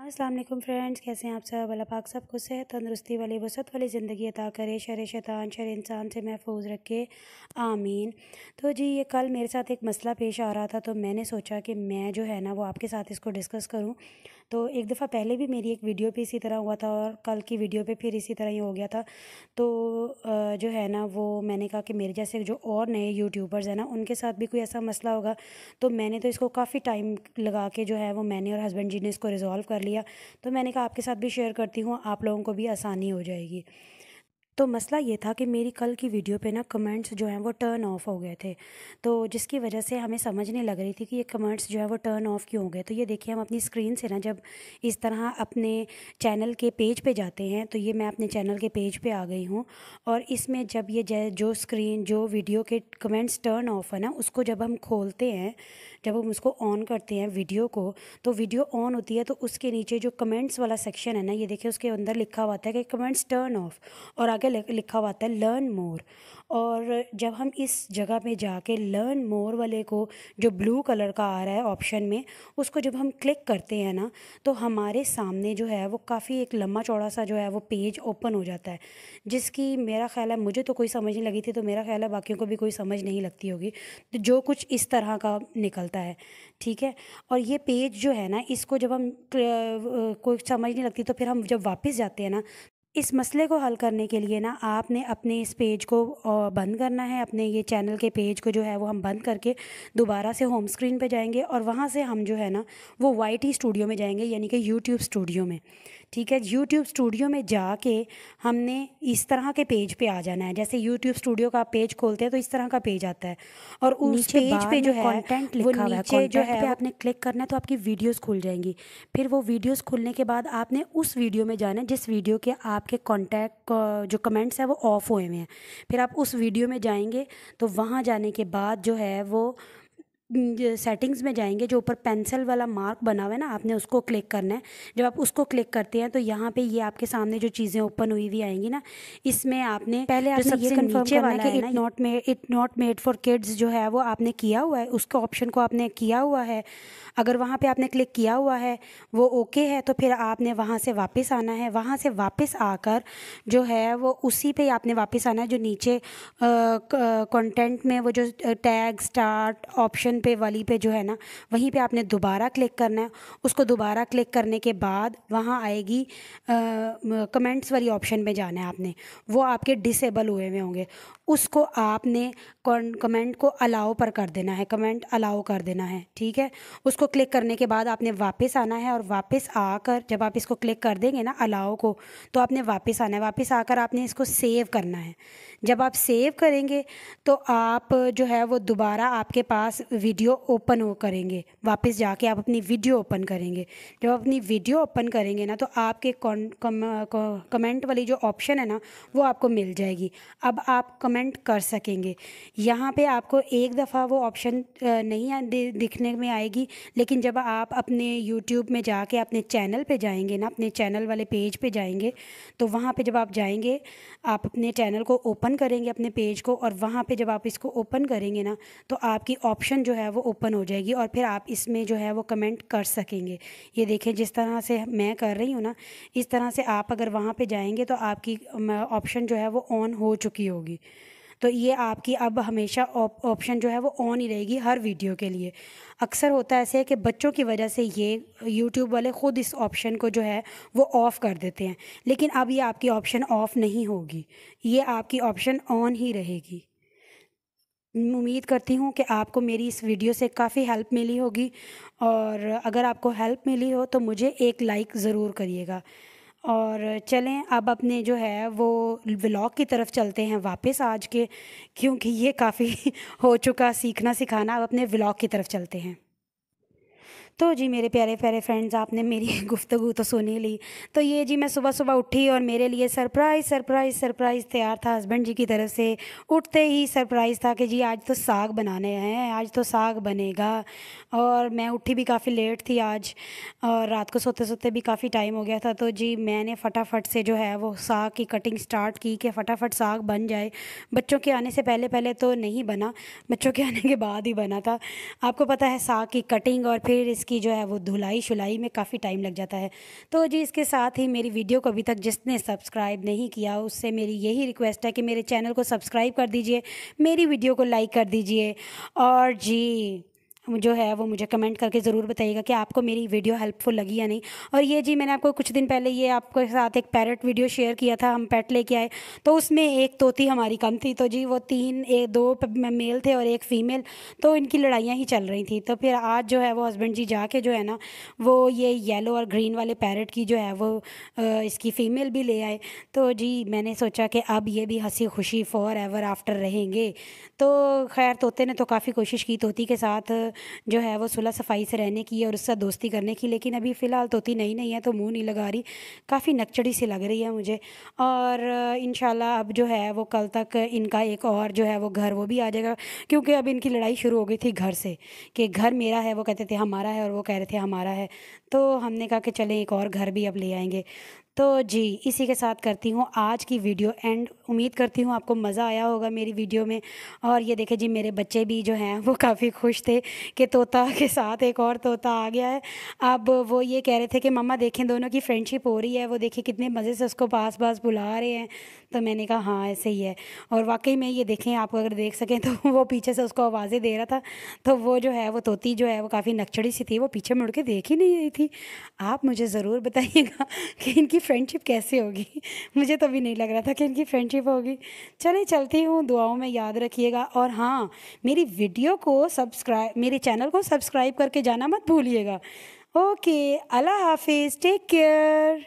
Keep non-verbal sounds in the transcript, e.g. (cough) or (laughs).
Aslam friends कैसे हैं आप सब अल्लाह पाक खुश सेहत तंदरुस्ती वाली वसत वाली ज़िंदगी अता करे शर शैतान शर इंसान से महफूज रखे आमीन तो जी ये कल मेरे साथ एक मसला पेश आ रहा था तो मैंने सोचा कि मैं जो है ना वो आपके साथ इसको डिस्कस करूं तो एक दफ़ा पहले भी मेरी एक वीडियो पे इसी तरह हुआ था और कल की वीडियो पे फिर इसी तरह ही हो गया था तो जो है ना वो मैंने कहा कि मेरे जैसे जो और नए यूट्यूबर्स हैं ना उनके साथ भी कोई ऐसा मसला होगा तो मैंने तो इसको काफ़ी टाइम लगा के जो है वो मैंने और हस्बैंड जी ने इसको रिज़ॉल्व कर लिया तो मैंने कहा आपके साथ भी शेयर करती हूँ आप लोगों को भी आसानी हो जाएगी तो मसला ये था कि मेरी कल की वीडियो पे ना कमेंट्स जो हैं वो टर्न ऑफ हो गए थे तो जिसकी वजह से हमें समझ नहीं लग रही थी कि ये कमेंट्स जो है वो टर्न ऑफ क्यों हो गए तो ये देखिए हम अपनी स्क्रीन से ना जब इस तरह अपने चैनल के पेज पे जाते हैं तो ये मैं अपने चैनल के पेज पे आ गई हूँ और इसमें जब ये जो स्क्रीन जो वीडियो के कमेंट्स टर्न ऑफ है ना उसको जब हम खोलते हैं जब हम उसको ऑन करते हैं वीडियो को तो वीडियो ऑन होती है तो उसके नीचे जो कमेंट्स वाला सेक्शन है ना ये देखिए उसके अंदर लिखा हुआ था कि कमेंट्स टर्न ऑफ और आगे लिखा हुआ था लर्न मोर और जब हम इस जगह पे जाके लर्न मोर वाले को जो ब्लू कलर का आ रहा है ऑप्शन में उसको जब हम क्लिक करते हैं ना तो हमारे सामने जो है वो काफ़ी एक लम्बा चौड़ा सा जो है वो पेज ओपन हो जाता है जिसकी मेरा ख्याल है मुझे तो कोई समझ नहीं लगी थी तो मेरा ख्याल है बाकियों को भी कोई समझ नहीं लगती होगी तो जो कुछ इस तरह का निकलता है ठीक है और ये पेज जो है ना इसको जब हम कोई समझ नहीं लगती तो फिर हम जब वापस जाते हैं ना इस मसले को हल करने के लिए ना आपने अपने इस पेज को बंद करना है अपने ये चैनल के पेज को जो है वो हम बंद करके दोबारा से होम स्क्रीन पे जाएंगे और वहाँ से हम जो है ना वो वाइट ही स्टूडियो में जाएंगे यानी कि यूट्यूब स्टूडियो में ठीक है यूट्यूब स्टूडियो में जाके हमने इस तरह के पेज पे आ जाना है जैसे यूट्यूब स्टूडियो का पेज खोलते हैं तो इस तरह का पेज आता है और उस पेज पे जो है कंटेंट लिखा हुआ है जो है पे आपने क्लिक करना है तो आपकी वीडियोस खुल जाएंगी फिर वो वीडियोस खुलने के बाद आपने उस वीडियो में जाना है जिस वीडियो के आपके कॉन्टैक्ट जो कमेंट्स हैं वो ऑफ हुए हुए हैं फिर आप उस वीडियो में जाएंगे तो वहाँ जाने के बाद जो है वो सेटिंग्स में जाएंगे जो ऊपर पेंसिल वाला मार्क बना हुआ है ना आपने उसको क्लिक करना है जब आप उसको क्लिक करते हैं तो यहाँ पे ये आपके सामने जो चीज़ें ओपन हुई हुई आएंगी ना इसमें आपने पहले आपने सबसे ये नीचे वाला है it not made it not made for kids जो है वो आपने किया हुआ है उसके ऑप्शन को आपने किया हुआ है अगर वहाँ पर आपने क्लिक किया हुआ है वो ओके है तो फिर आपने वहाँ से वापस आना है वहाँ से वापस आकर जो है वो उसी पर आपने वापस आना है जो नीचे कॉन्टेंट में वो जो टैग स्टार्ट ऑप्शन ऑप्शन पे वाली पे जो है ना वहीं पे आपने दोबारा क्लिक करना है उसको दोबारा क्लिक करने के बाद वहाँ आएगी कमेंट्स वाली ऑप्शन पे जाना है आपने वो आपके डिसेबल हुए हुए होंगे उसको आपने कमेंट को अलाउ पर कर देना है कमेंट अलाउ कर देना है ठीक है उसको क्लिक करने के बाद आपने वापस आना है और वापस आकर जब आप इसको क्लिक कर देंगे ना अलाउ को तो आपने वापस आना है वापस आकर आपने इसको सेव करना है जब आप सेव करेंगे तो आप जो है वो दोबारा आपके पास वीडियो ओपन हो करेंगे वापस जाके आप अपनी वीडियो ओपन करेंगे जब अपनी वीडियो ओपन करेंगे ना तो आपके कम, कमेंट वाली जो ऑप्शन है ना वो आपको मिल जाएगी अब आप कमेंट कर सकेंगे यहाँ पे आपको एक दफ़ा वो ऑप्शन नहीं दिखने में आएगी लेकिन जब आप अपने यूट्यूब में जाके अपने चैनल पर जाएंगे ना अपने चैनल वाले पेज पे जाएंगे तो वहाँ पर जब आप जाएंगे आप अपने चैनल को ओपन करेंगे अपने पेज को और वहाँ पर जब आप इसको ओपन करेंगे ना तो आपकी ऑप्शन जो है वो ओपन हो जाएगी और फिर आप इसमें जो है वो कमेंट कर सकेंगे ये देखें जिस तरह से मैं कर रही हूँ ना इस तरह से आप अगर वहाँ पे जाएंगे तो आपकी ऑप्शन जो है वो ऑन हो चुकी होगी तो ये आपकी अब हमेशा ऑप्शन जो है वो ऑन ही रहेगी हर वीडियो के लिए अक्सर होता ऐसे है कि बच्चों की वजह से ये यूट्यूब वाले ख़ुद इस ऑप्शन को जो है वो ऑफ़ कर देते हैं लेकिन अब ये आपकी ऑप्शन ऑफ़ नहीं होगी ये आपकी ऑप्शन ऑन ही रहेगी उम्मीद करती हूँ कि आपको मेरी इस वीडियो से काफ़ी हेल्प मिली होगी और अगर आपको हेल्प मिली हो तो मुझे एक लाइक ज़रूर करिएगा और चलें अब अपने जो है वो व्लॉग की तरफ चलते हैं वापस आज के क्योंकि ये काफ़ी (laughs) हो चुका सीखना सिखाना अब अपने व्लॉग की तरफ चलते हैं तो जी मेरे प्यारे प्यारे फ्रेंड्स आपने मेरी (laughs) गुफ्तगु तो सुनी ली तो ये जी मैं सुबह सुबह उठी और मेरे लिए सरप्राइज़ सरप्राइज़ सरप्राइज़ तैयार था हस्बैंड जी की तरफ से उठते ही सरप्राइज़ था कि जी आज तो साग बनाने हैं आज तो साग बनेगा और मैं उठी भी काफ़ी लेट थी आज और रात को सोते सोते भी काफ़ी टाइम हो गया था तो जी मैंने फटाफट से जो है वो साग की कटिंग स्टार्ट की कि फटाफट साग बन जाए बच्चों के आने से पहले पहले तो नहीं बना बच्चों के आने के बाद ही बना था आपको पता है साग की कटिंग और फिर इस इसकी जो है वो धुलाई शुलाई में काफ़ी टाइम लग जाता है तो जी इसके साथ ही मेरी वीडियो को अभी तक जिसने सब्सक्राइब नहीं किया उससे मेरी यही रिक्वेस्ट है कि मेरे चैनल को सब्सक्राइब कर दीजिए मेरी वीडियो को लाइक कर दीजिए और जी जो है वो मुझे कमेंट करके ज़रूर बताइएगा कि आपको मेरी वीडियो हेल्पफुल लगी या नहीं और ये जी मैंने आपको कुछ दिन पहले ये आपके साथ एक पैरट वीडियो शेयर किया था हम पैट लेके आए तो उसमें एक तोती हमारी कम थी तो जी वो तीन एक दो मेल थे और एक फ़ीमेल तो इनकी लड़ाइयाँ ही चल रही थी तो फिर आज जो है वो हस्बैंड जी जाके जो है ना वो ये येलो और ग्रीन वाले पैरट की जो है वो इसकी फ़ीमेल भी ले आए तो जी मैंने सोचा कि अब ये भी हंसी खुशी फॉर एवर आफ्टर रहेंगे तो खैर तोते ने तो काफ़ी कोशिश की तोती के साथ जो है वो सुलह सफाई से रहने की है और उससे दोस्ती करने की लेकिन अभी फ़िलहाल तोती नहीं नहीं है तो मुँह नहीं लगा रही काफ़ी नकचड़ी सी लग रही है मुझे और इन अब जो है वो कल तक इनका एक और जो है वो घर वो भी आ जाएगा क्योंकि अब इनकी लड़ाई शुरू हो गई थी घर से कि घर मेरा है वो कहते थे हमारा है और वो कह रहे थे हमारा है तो हमने कहा कि चलें एक और घर भी अब ले आएंगे तो जी इसी के साथ करती हूँ आज की वीडियो एंड उम्मीद करती हूँ आपको मज़ा आया होगा मेरी वीडियो में और ये देखें जी मेरे बच्चे भी जो हैं वो काफ़ी खुश थे कि तोता के साथ एक और तोता आ गया है अब वो ये कह रहे थे कि मम्मा देखें दोनों की फ्रेंडशिप हो रही है वो देखें कितने मज़े से उसको पास पास बुला रहे हैं तो मैंने कहा हाँ ऐसे ही है और वाकई में ये देखें आप अगर देख सकें तो (laughs) वो पीछे से उसको आवाज़ें दे रहा था तो वो जो है वो तोती जो है वो काफ़ी नक्चड़ी सी थी वो पीछे मुड़ के देख ही नहीं रही थी आप मुझे ज़रूर बताइएगा (laughs) कि इनकी फ्रेंडशिप कैसे होगी (laughs) मुझे तो भी नहीं लग रहा था कि इनकी फ्रेंडशिप होगी चले चलती हूँ दुआओं में याद रखिएगा और हाँ मेरी वीडियो को सब्सक्राइब मेरे चैनल को सब्सक्राइब करके जाना मत भूलिएगा ओके अल्लाह हाफिज़ टेक केयर